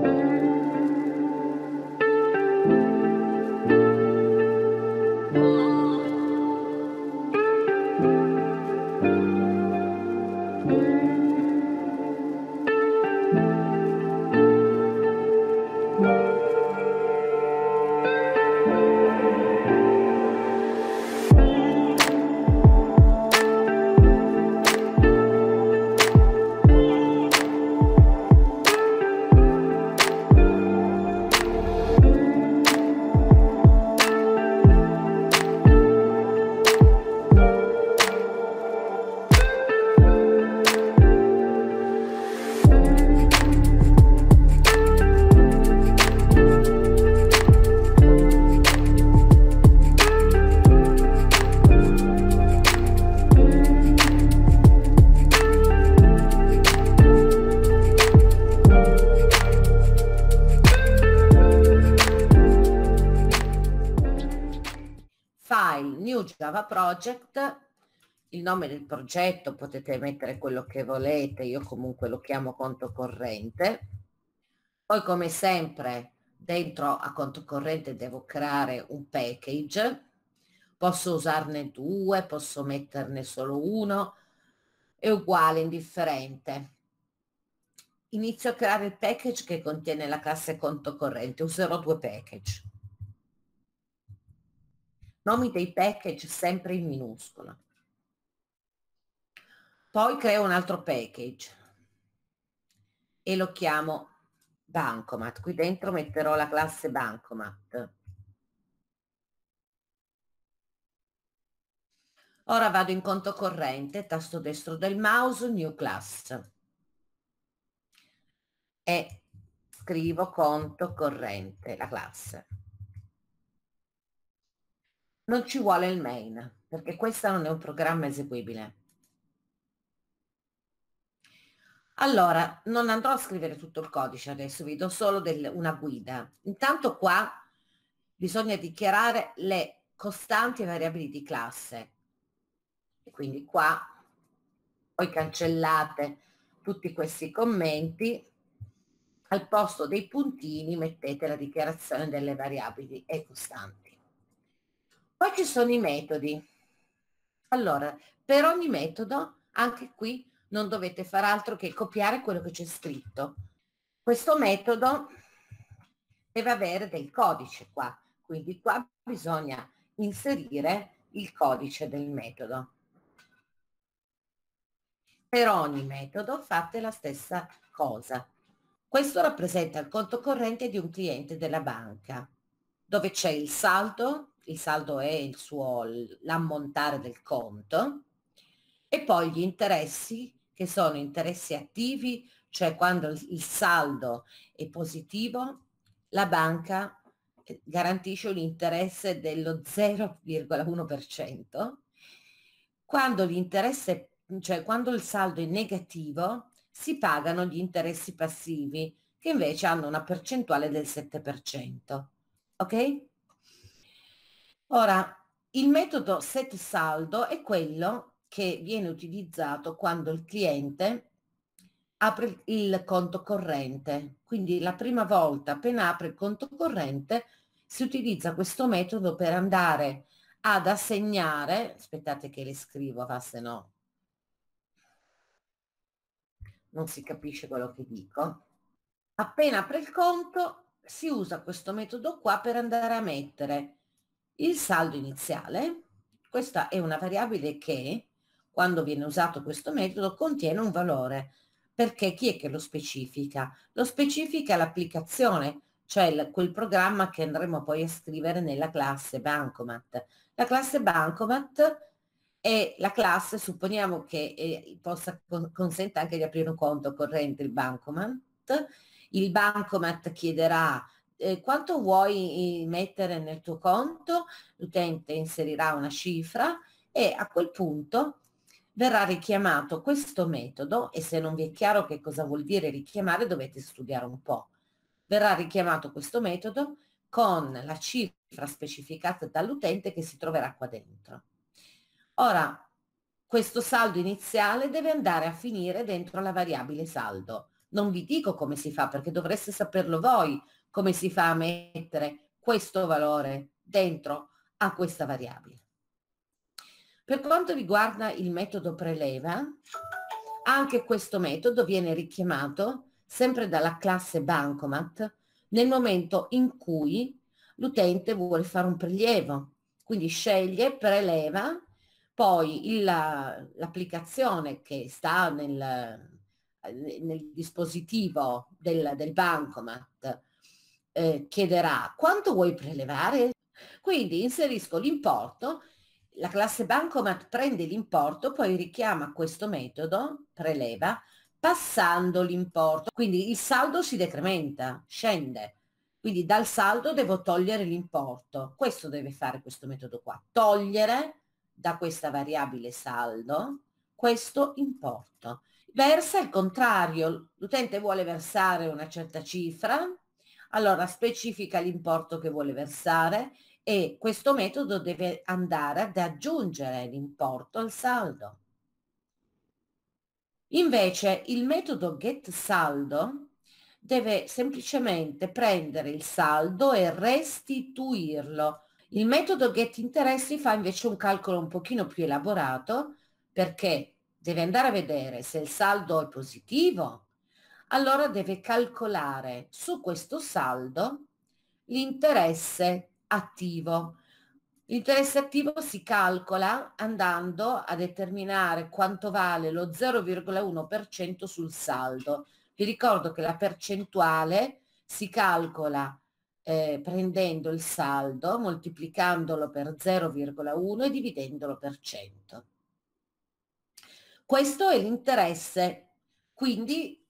you Project, il nome del progetto potete mettere quello che volete, io comunque lo chiamo conto corrente. Poi come sempre dentro a conto corrente devo creare un package, posso usarne due, posso metterne solo uno, è uguale, indifferente. Inizio a creare il package che contiene la classe conto corrente, userò due package nomi dei package sempre in minuscola. Poi creo un altro package e lo chiamo Bancomat. Qui dentro metterò la classe Bancomat. Ora vado in conto corrente, tasto destro del mouse, New Class e scrivo conto corrente, la classe non ci vuole il main, perché questo non è un programma eseguibile. Allora, non andrò a scrivere tutto il codice adesso, vi do solo del, una guida. Intanto qua bisogna dichiarare le costanti e variabili di classe. E quindi qua voi cancellate tutti questi commenti, al posto dei puntini mettete la dichiarazione delle variabili e costanti. Poi ci sono i metodi. Allora, per ogni metodo, anche qui non dovete far altro che copiare quello che c'è scritto. Questo metodo deve avere del codice qua, quindi qua bisogna inserire il codice del metodo. Per ogni metodo fate la stessa cosa. Questo rappresenta il conto corrente di un cliente della banca, dove c'è il saldo, il saldo è il suo, l'ammontare del conto, e poi gli interessi che sono interessi attivi, cioè quando il saldo è positivo, la banca eh, garantisce un interesse dello 0,1%, quando l'interesse cioè quando il saldo è negativo si pagano gli interessi passivi che invece hanno una percentuale del 7%. Ok? Ora, il metodo set saldo è quello che viene utilizzato quando il cliente apre il conto corrente. Quindi la prima volta appena apre il conto corrente si utilizza questo metodo per andare ad assegnare, aspettate che le scrivo, va se no non si capisce quello che dico. Appena apre il conto si usa questo metodo qua per andare a mettere il saldo iniziale, questa è una variabile che, quando viene usato questo metodo, contiene un valore, perché chi è che lo specifica? Lo specifica l'applicazione, cioè quel programma che andremo poi a scrivere nella classe Bancomat. La classe Bancomat è la classe, supponiamo che eh, possa consenta anche di aprire un conto corrente il Bancomat, il Bancomat chiederà eh, quanto vuoi eh, mettere nel tuo conto, l'utente inserirà una cifra e a quel punto verrà richiamato questo metodo e se non vi è chiaro che cosa vuol dire richiamare dovete studiare un po'. Verrà richiamato questo metodo con la cifra specificata dall'utente che si troverà qua dentro. Ora, questo saldo iniziale deve andare a finire dentro la variabile saldo. Non vi dico come si fa perché dovreste saperlo voi, come si fa a mettere questo valore dentro a questa variabile. Per quanto riguarda il metodo preleva, anche questo metodo viene richiamato sempre dalla classe bancomat nel momento in cui l'utente vuole fare un prelievo. Quindi sceglie, preleva, poi l'applicazione che sta nel, nel dispositivo del, del bancomat eh, chiederà quanto vuoi prelevare? Quindi inserisco l'importo, la classe Bancomat prende l'importo, poi richiama questo metodo, preleva, passando l'importo. Quindi il saldo si decrementa, scende. Quindi dal saldo devo togliere l'importo. Questo deve fare questo metodo qua. Togliere da questa variabile saldo questo importo. Versa il contrario. L'utente vuole versare una certa cifra, allora specifica l'importo che vuole versare e questo metodo deve andare ad aggiungere l'importo al saldo. Invece il metodo getSaldo deve semplicemente prendere il saldo e restituirlo. Il metodo getInteressi fa invece un calcolo un pochino più elaborato perché deve andare a vedere se il saldo è positivo allora deve calcolare su questo saldo l'interesse attivo. L'interesse attivo si calcola andando a determinare quanto vale lo 0,1% sul saldo. Vi ricordo che la percentuale si calcola eh, prendendo il saldo, moltiplicandolo per 0,1 e dividendolo per 100. Questo è l'interesse, quindi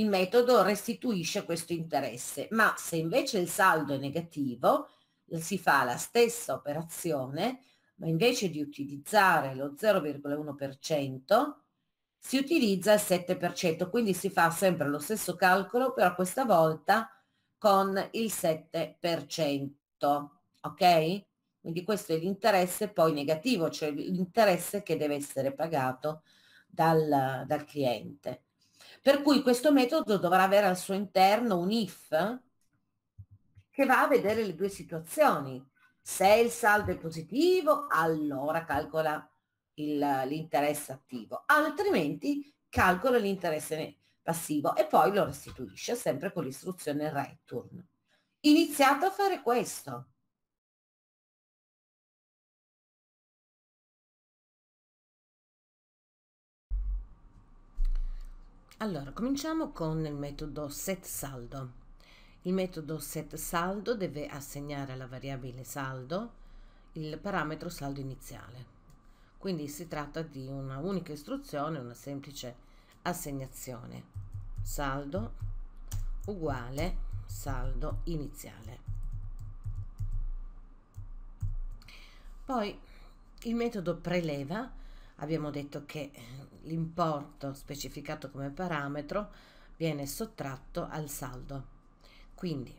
il metodo restituisce questo interesse, ma se invece il saldo è negativo, si fa la stessa operazione, ma invece di utilizzare lo 0,1%, si utilizza il 7%, quindi si fa sempre lo stesso calcolo, però questa volta con il 7%, ok? Quindi questo è l'interesse poi negativo, cioè l'interesse che deve essere pagato dal, dal cliente. Per cui questo metodo dovrà avere al suo interno un if che va a vedere le due situazioni. Se il saldo è positivo, allora calcola il, l'interesse attivo, altrimenti calcola l'interesse passivo e poi lo restituisce sempre con l'istruzione return. Iniziate a fare questo Allora, cominciamo con il metodo set saldo. Il metodo set saldo deve assegnare alla variabile saldo il parametro saldo iniziale. Quindi si tratta di una unica istruzione, una semplice assegnazione. Saldo uguale saldo iniziale. Poi il metodo preleva abbiamo detto che l'importo specificato come parametro viene sottratto al saldo. Quindi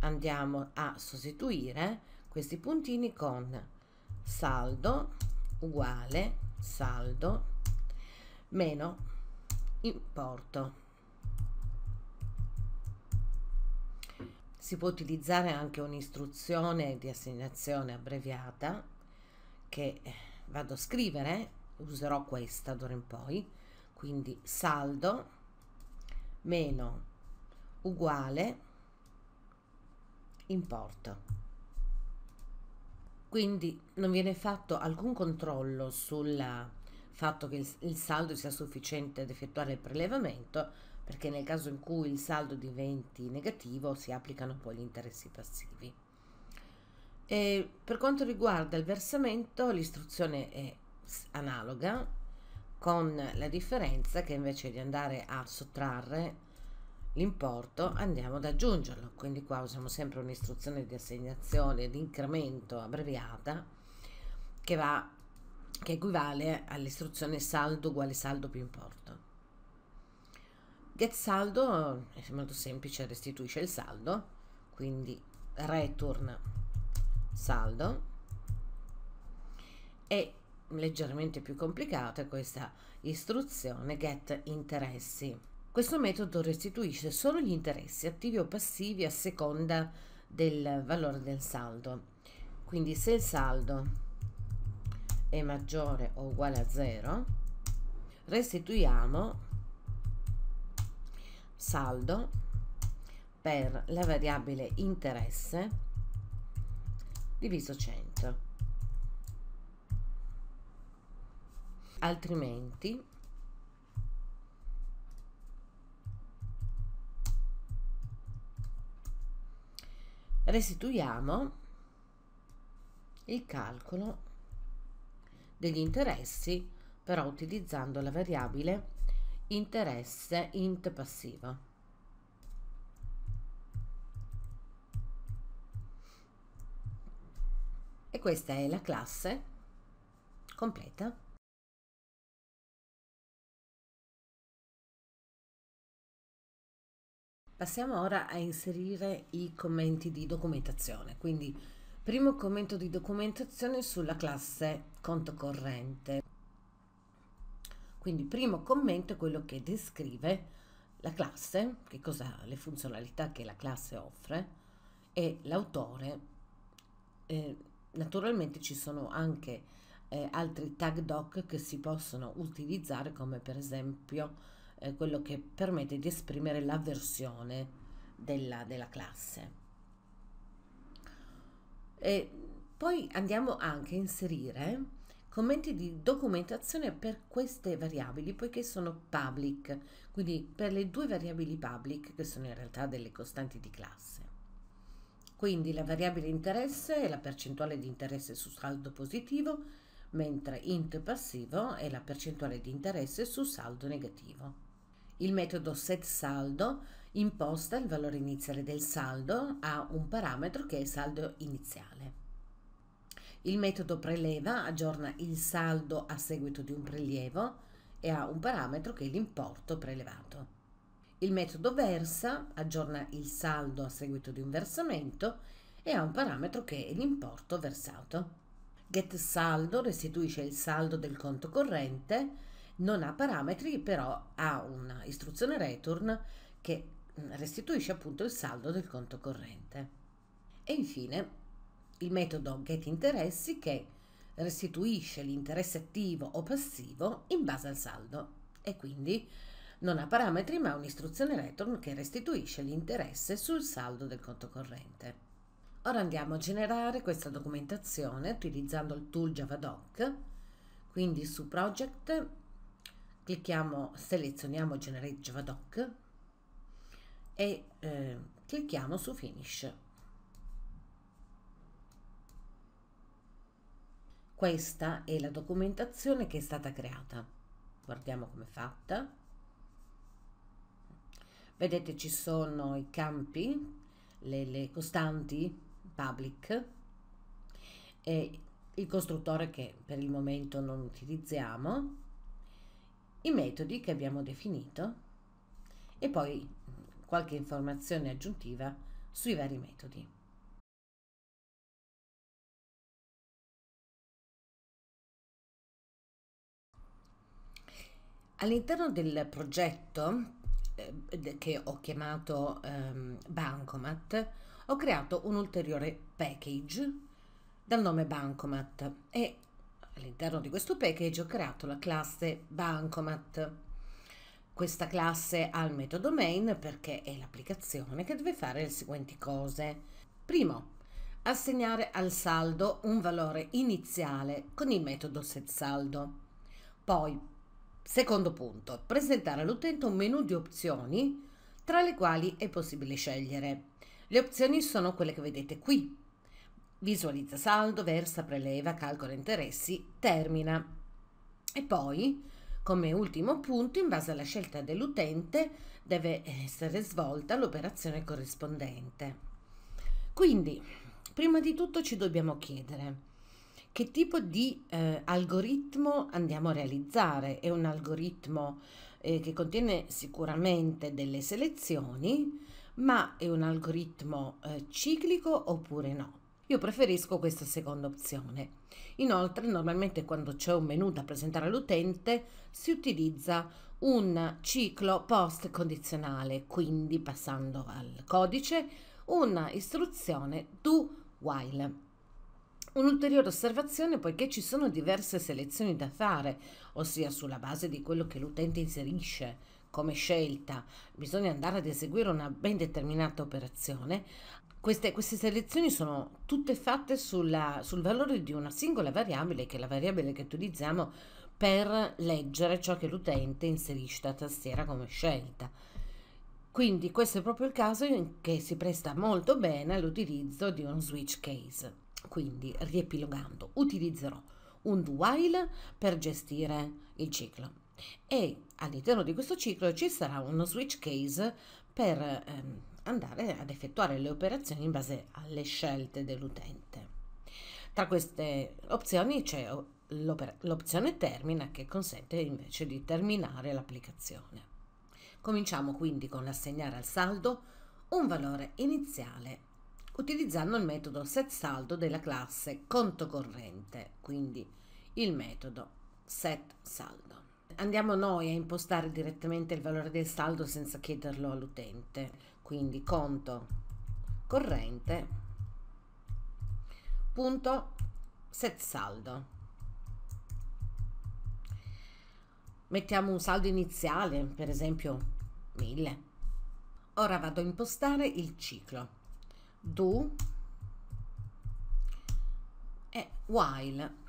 andiamo a sostituire questi puntini con saldo uguale saldo meno importo. Si può utilizzare anche un'istruzione di assegnazione abbreviata che vado a scrivere, userò questa d'ora in poi, quindi saldo meno uguale importo. Quindi non viene fatto alcun controllo sul fatto che il, saldo sia sufficiente ad effettuare il prelevamento, perché nel caso in cui il saldo diventi negativo si applicano poi gli interessi passivi. E per quanto riguarda il versamento, l'istruzione è analoga, con la differenza che invece di andare a sottrarre l'importo andiamo ad aggiungerlo. Quindi qua usiamo sempre un'istruzione di assegnazione di incremento abbreviata che, va, che equivale all'istruzione saldo uguale saldo più importo. Get saldo è molto semplice, restituisce il saldo, quindi return saldo e leggermente più complicata questa istruzione get interessi. Questo metodo restituisce solo gli interessi attivi o passivi a seconda del valore del saldo. Quindi se il saldo è maggiore o uguale a 0, restituiamo saldo per la variabile interesse diviso 100. Altrimenti restituiamo il calcolo degli interessi però utilizzando la variabile interesse int passivo. e questa è la classe completa. Passiamo ora a inserire i commenti di documentazione, quindi primo commento di documentazione sulla classe conto corrente. Quindi primo commento è quello che descrive la classe, che cosa, le funzionalità che la classe offre e l'autore eh, Naturalmente ci sono anche eh, altri tag doc che si possono utilizzare come per esempio eh, quello che permette di esprimere la versione della, della classe. E poi andiamo anche a inserire commenti di documentazione per queste variabili poiché sono public, quindi per le due variabili public che sono in realtà delle costanti di classe. Quindi la variabile interesse è la percentuale di interesse su saldo positivo, mentre int passivo è la percentuale di interesse su saldo negativo. Il metodo setSaldo imposta il valore iniziale del saldo a un parametro che è saldo iniziale. Il metodo preleva aggiorna il saldo a seguito di un prelievo e ha un parametro che è l'importo prelevato. Il metodo versa aggiorna il saldo a seguito di un versamento e ha un parametro che è l'importo versato. GetSaldo restituisce il saldo del conto corrente, non ha parametri, però ha un'istruzione return che mm, restituisce appunto il saldo del conto corrente. E infine il metodo getInteressi che restituisce l'interesse attivo o passivo in base al saldo e quindi non ha parametri ma un'istruzione return che restituisce l'interesse sul saldo del conto corrente. Ora andiamo a generare questa documentazione utilizzando il tool JavaDoc, quindi su Project clicchiamo, selezioniamo Generate JavaDoc e eh, clicchiamo su Finish. Questa è la documentazione che è stata creata. Guardiamo come è fatta. Vedete ci sono i campi, le, le costanti public e il costruttore che per il momento non utilizziamo, i metodi che abbiamo definito e poi qualche informazione aggiuntiva sui vari metodi. All'interno del progetto eh, che ho chiamato um, Bancomat, ho creato un ulteriore package dal nome Bancomat e all'interno di questo package ho creato la classe Bancomat. Questa classe ha il metodo main perché è l'applicazione che deve fare le seguenti cose. Primo, assegnare al saldo un valore iniziale con il metodo setSaldo. Poi Secondo punto, presentare all'utente un menu di opzioni tra le quali è possibile scegliere. Le opzioni sono quelle che vedete qui. Visualizza saldo, versa, preleva, calcola interessi, termina. E poi, come ultimo punto, in base alla scelta dell'utente, deve essere svolta l'operazione corrispondente. Quindi, prima di tutto ci dobbiamo chiedere che tipo di eh, algoritmo andiamo a realizzare. È un algoritmo eh, che contiene sicuramente delle selezioni, ma è un algoritmo eh, ciclico oppure no. Io preferisco questa seconda opzione. Inoltre, normalmente quando c'è un menu da presentare all'utente, si utilizza un ciclo post condizionale, quindi passando al codice, una istruzione do while. Un'ulteriore osservazione poiché ci sono diverse selezioni da fare, ossia sulla base di quello che l'utente inserisce come scelta, bisogna andare ad eseguire una ben determinata operazione. Queste, queste selezioni sono tutte fatte sulla, sul valore di una singola variabile, che è la variabile che utilizziamo per leggere ciò che l'utente inserisce da tastiera come scelta. Quindi questo è proprio il caso in che si presta molto bene all'utilizzo di uno switch case. Quindi, riepilogando, utilizzerò un do while per gestire il ciclo e all'interno di questo ciclo ci sarà uno switch case per ehm, andare ad effettuare le operazioni in base alle scelte dell'utente. Tra queste opzioni c'è oh, l'opzione termina che consente invece di terminare l'applicazione. Cominciamo quindi con l'assegnare al saldo un valore iniziale utilizzando il metodo set saldo della classe conto corrente, quindi il metodo set saldo. Andiamo noi a impostare direttamente il valore del saldo senza chiederlo all'utente, quindi conto corrente punto setSaldo. Mettiamo un saldo iniziale, per esempio 1000. Ora vado a impostare il ciclo do e while.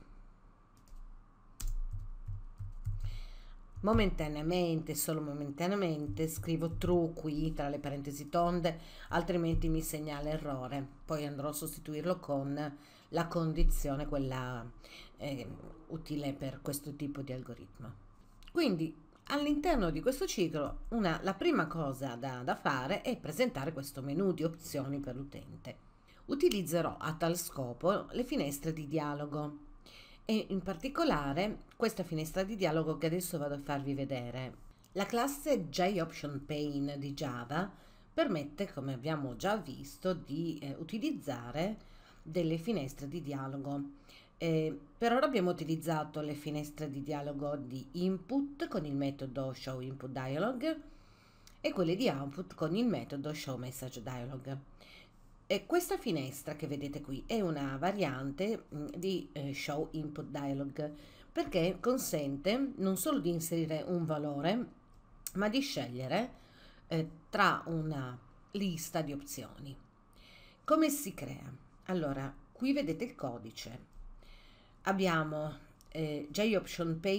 Momentaneamente, solo momentaneamente, scrivo true qui tra le parentesi tonde, altrimenti mi segnala errore. Poi andrò a sostituirlo con la condizione, quella eh, utile per questo tipo di algoritmo. Quindi All'interno di questo ciclo una, la prima cosa da, da fare è presentare questo menu di opzioni per l'utente. Utilizzerò a tal scopo le finestre di dialogo e in particolare questa finestra di dialogo che adesso vado a farvi vedere. La classe JOptionPane di Java permette, come abbiamo già visto, di eh, utilizzare delle finestre di dialogo. Eh, per ora abbiamo utilizzato le finestre di dialogo di input con il metodo show input dialog e quelle di output con il metodo show message dialog. E questa finestra che vedete qui è una variante mm, di eh, show input dialog perché consente non solo di inserire un valore ma di scegliere eh, tra una lista di opzioni. Come si crea? Allora, qui vedete il codice abbiamo eh, JOption che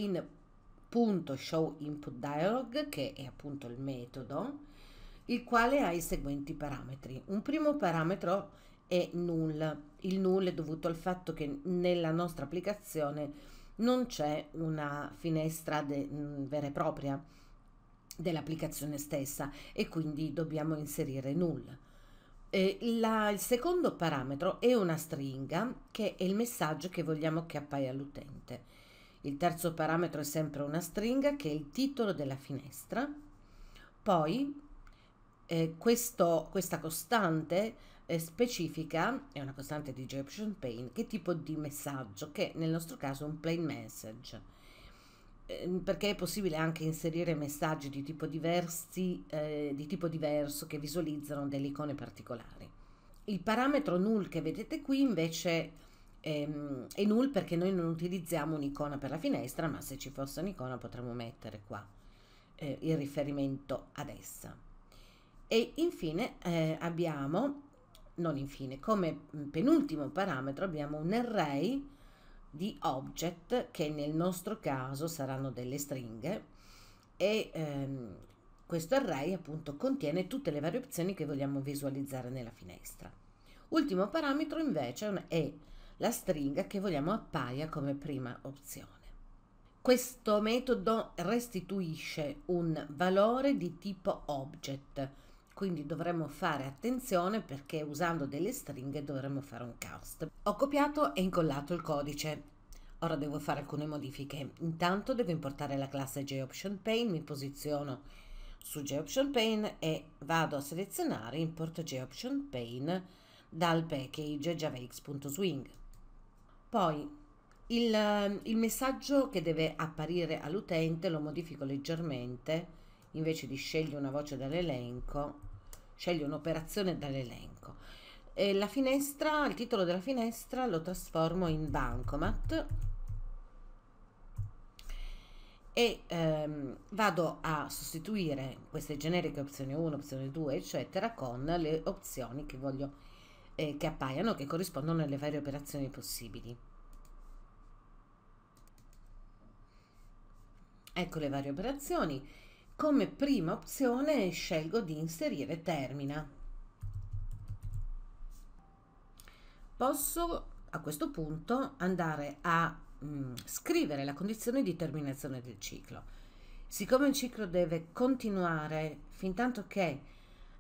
è appunto il metodo il quale ha i seguenti parametri un primo parametro è null il null è dovuto al fatto che nella nostra applicazione non c'è una finestra de, mh, mm, vera e propria dell'applicazione stessa e quindi dobbiamo inserire null eh, la, il secondo parametro è una stringa che è il messaggio che vogliamo che appaia all'utente. Il terzo parametro è sempre una stringa che è il titolo della finestra. Poi eh, questo, questa costante eh, specifica, è una costante di Jefferson Pain, che tipo di messaggio, che nel nostro caso è un plain message. Ehm, perché è possibile anche inserire messaggi di tipo, diversi, eh, di tipo diverso che visualizzano delle icone particolari. Il parametro null che vedete qui invece ehm, è null perché noi non utilizziamo un'icona per la finestra, ma se ci fosse un'icona potremmo mettere qua eh, il riferimento ad essa. E infine eh, abbiamo, non infine, come mm, penultimo parametro abbiamo un array di object che nel nostro caso saranno delle stringhe e ehm, questo array appunto contiene tutte le varie opzioni che vogliamo visualizzare nella finestra. Ultimo parametro invece è la stringa che vogliamo appaia come prima opzione. Questo metodo restituisce un valore di tipo object, quindi dovremmo fare attenzione perché usando delle stringhe dovremmo fare un cast. Ho copiato e incollato il codice. Ora devo fare alcune modifiche. Intanto devo importare la classe JOptionPane, mi posiziono su JOptionPane e vado a selezionare import JOptionPane dal package javax.swing. Poi il, il messaggio che deve apparire all'utente lo modifico leggermente invece di scegliere una voce dall'elenco, scegli un'operazione dall'elenco. E la finestra, il titolo della finestra lo trasformo in bancomat e ehm, vado a sostituire queste generiche opzione 1, opzione 2, eccetera, con le opzioni che voglio eh, che appaiano, che corrispondono alle varie operazioni possibili. Ecco le varie operazioni. Come prima opzione scelgo di inserire termina. Posso a questo punto andare a mh, mm, scrivere la condizione di terminazione del ciclo. Siccome il ciclo deve continuare fin tanto che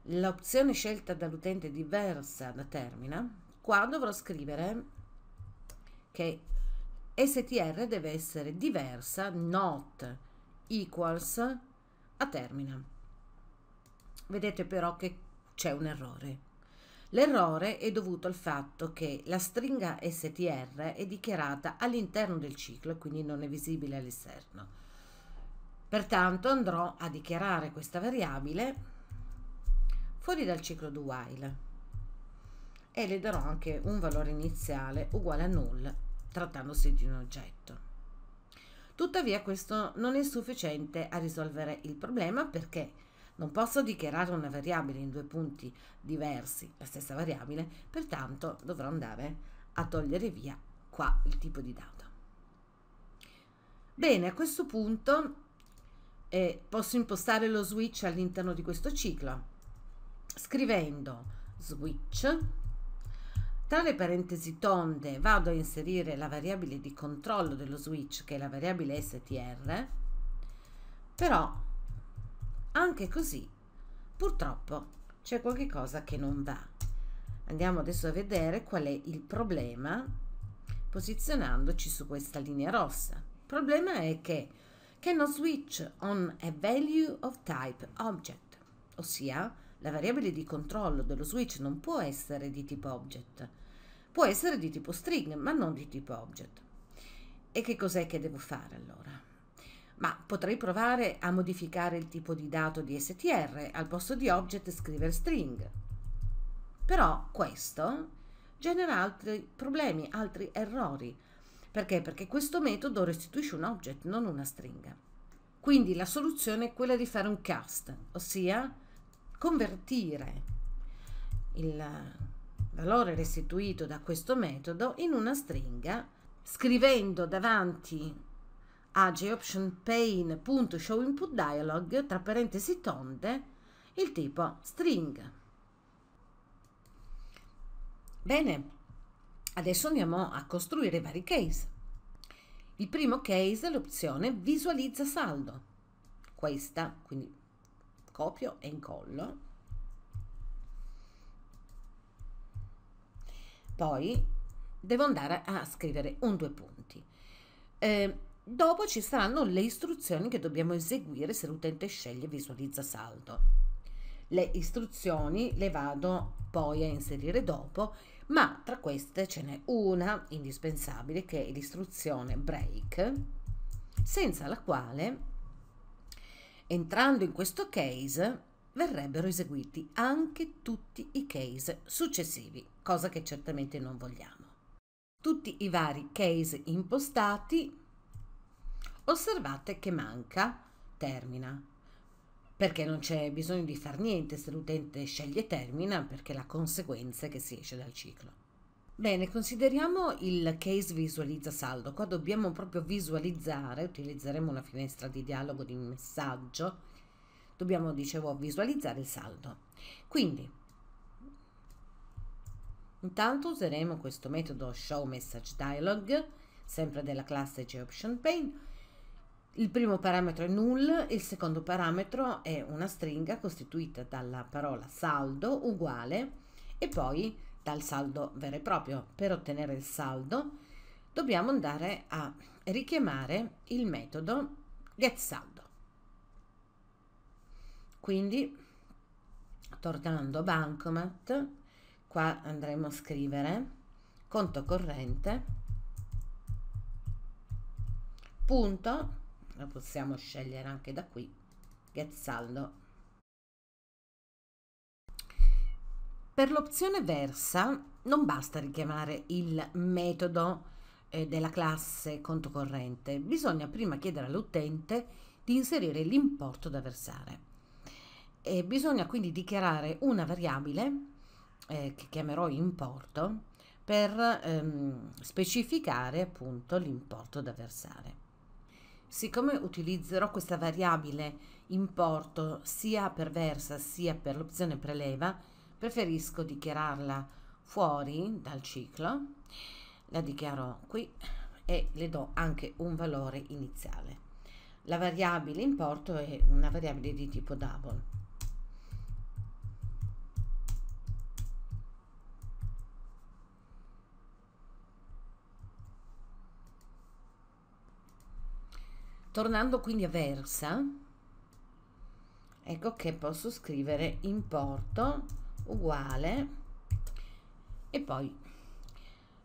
l'opzione scelta dall'utente è diversa da termina, qua dovrò scrivere che str deve essere diversa not equals a termine. Vedete però che c'è un errore. L'errore è dovuto al fatto che la stringa STR è dichiarata all'interno del ciclo e quindi non è visibile all'esterno. Pertanto andrò a dichiarare questa variabile fuori dal ciclo do while e le darò anche un valore iniziale uguale a null trattandosi di un oggetto. Tuttavia questo non è sufficiente a risolvere il problema perché non posso dichiarare una variabile in due punti diversi, la stessa variabile, pertanto dovrò andare a togliere via qua il tipo di dato. Bene, a questo punto eh, posso impostare lo switch all'interno di questo ciclo scrivendo switch tra le parentesi tonde vado a inserire la variabile di controllo dello switch che è la variabile str, però anche così purtroppo c'è qualcosa che non va. Andiamo adesso a vedere qual è il problema posizionandoci su questa linea rossa. Il problema è che cannot switch on a value of type object, ossia la variabile di controllo dello switch non può essere di tipo object, può essere di tipo string, ma non di tipo object. E che cos'è che devo fare allora? Ma potrei provare a modificare il tipo di dato di str, al posto di object scrivere string. Però questo genera altri problemi, altri errori. Perché? Perché questo metodo restituisce un object, non una stringa. Quindi la soluzione è quella di fare un cast, ossia convertire il valore restituito da questo metodo in una stringa scrivendo davanti a joptionPane.showInputDialog tra parentesi tonde il tipo string. Bene, adesso andiamo a costruire vari case. Il primo case è l'opzione visualizza saldo. Questa, quindi copio e incollo poi devo andare a scrivere un due punti eh, dopo ci saranno le istruzioni che dobbiamo eseguire se l'utente sceglie visualizza saldo le istruzioni le vado poi a inserire dopo, ma tra queste ce n'è una indispensabile che è l'istruzione break, senza la quale Entrando in questo case verrebbero eseguiti anche tutti i case successivi, cosa che certamente non vogliamo. Tutti i vari case impostati, osservate che manca termina, perché non c'è bisogno di far niente se l'utente sceglie termina, perché la conseguenza è che si esce dal ciclo. Bene, consideriamo il case visualizza saldo. Qua dobbiamo proprio visualizzare, utilizzeremo una finestra di dialogo di messaggio. Dobbiamo, dicevo, visualizzare il saldo. Quindi, intanto useremo questo metodo show message dialog, sempre della classe GOptionPane. Il primo parametro è null, il secondo parametro è una stringa costituita dalla parola saldo uguale e poi dal saldo vero e proprio. Per ottenere il saldo dobbiamo andare a richiamare il metodo getSaldo. Quindi tornando a Bancomat, qua andremo a scrivere conto corrente punto, lo possiamo scegliere anche da qui, getSaldo Per l'opzione versa non basta richiamare il metodo eh, della classe conto corrente, bisogna prima chiedere all'utente di inserire l'importo da versare. E bisogna quindi dichiarare una variabile eh, che chiamerò importo per ehm, specificare appunto l'importo da versare. Siccome utilizzerò questa variabile importo sia per versa sia per l'opzione preleva, preferisco dichiararla fuori dal ciclo, la dichiaro qui e le do anche un valore iniziale. La variabile importo è una variabile di tipo double. Tornando quindi a Versa, ecco che posso scrivere importo uguale e poi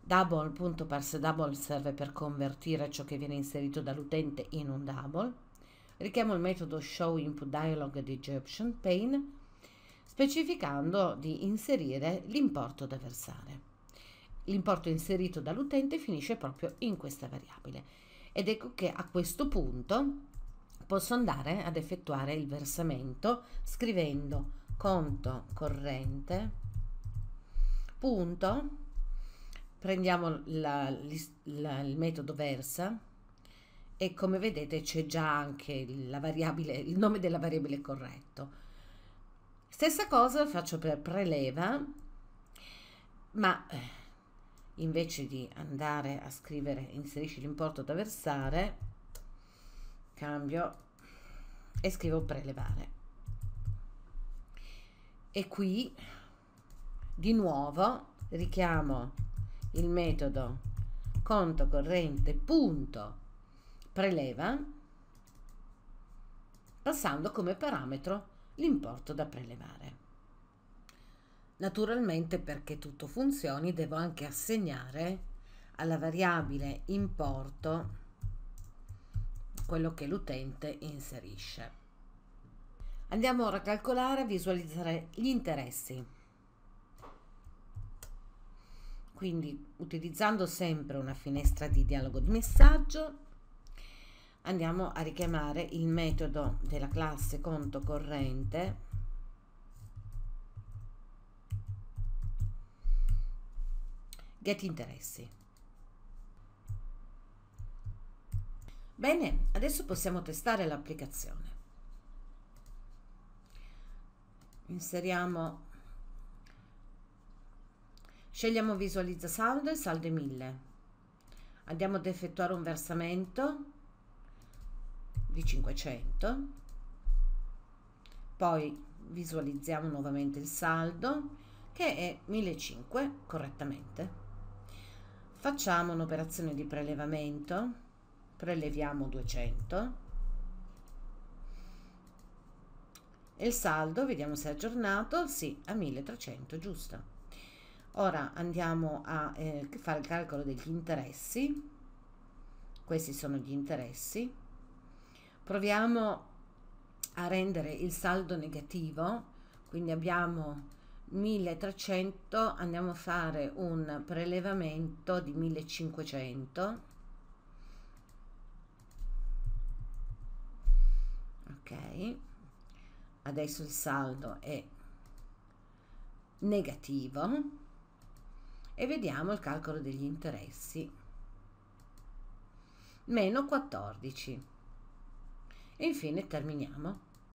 double, punto parse double serve per convertire ciò che viene inserito dall'utente in un double. Richiamo il metodo show input dialog di Egyptian Pain specificando di inserire l'importo da versare. L'importo inserito dall'utente finisce proprio in questa variabile ed ecco che a questo punto posso andare ad effettuare il versamento scrivendo conto corrente, punto, prendiamo la, la, il metodo versa e come vedete c'è già anche la variabile, il nome della variabile corretto. Stessa cosa faccio per preleva, ma eh, invece di andare a scrivere inserisci l'importo da versare, cambio e scrivo prelevare e qui di nuovo richiamo il metodo conto corrente punto preleva passando come parametro l'importo da prelevare. Naturalmente perché tutto funzioni devo anche assegnare alla variabile importo quello che l'utente inserisce. Andiamo ora a calcolare e visualizzare gli interessi. Quindi utilizzando sempre una finestra di dialogo di messaggio andiamo a richiamare il metodo della classe conto corrente getInteressi. Bene, adesso possiamo testare l'applicazione. inseriamo scegliamo visualizza saldo e saldo 1000 andiamo ad effettuare un versamento di 500 poi visualizziamo nuovamente il saldo che è 1500 correttamente facciamo un'operazione di prelevamento preleviamo 200 e il saldo vediamo se è aggiornato sì a 1300 giusto ora andiamo a eh, fare il calcolo degli interessi questi sono gli interessi proviamo a rendere il saldo negativo quindi abbiamo 1300 andiamo a fare un prelevamento di 1500 ok adesso il saldo è negativo e vediamo il calcolo degli interessi meno 14 e infine terminiamo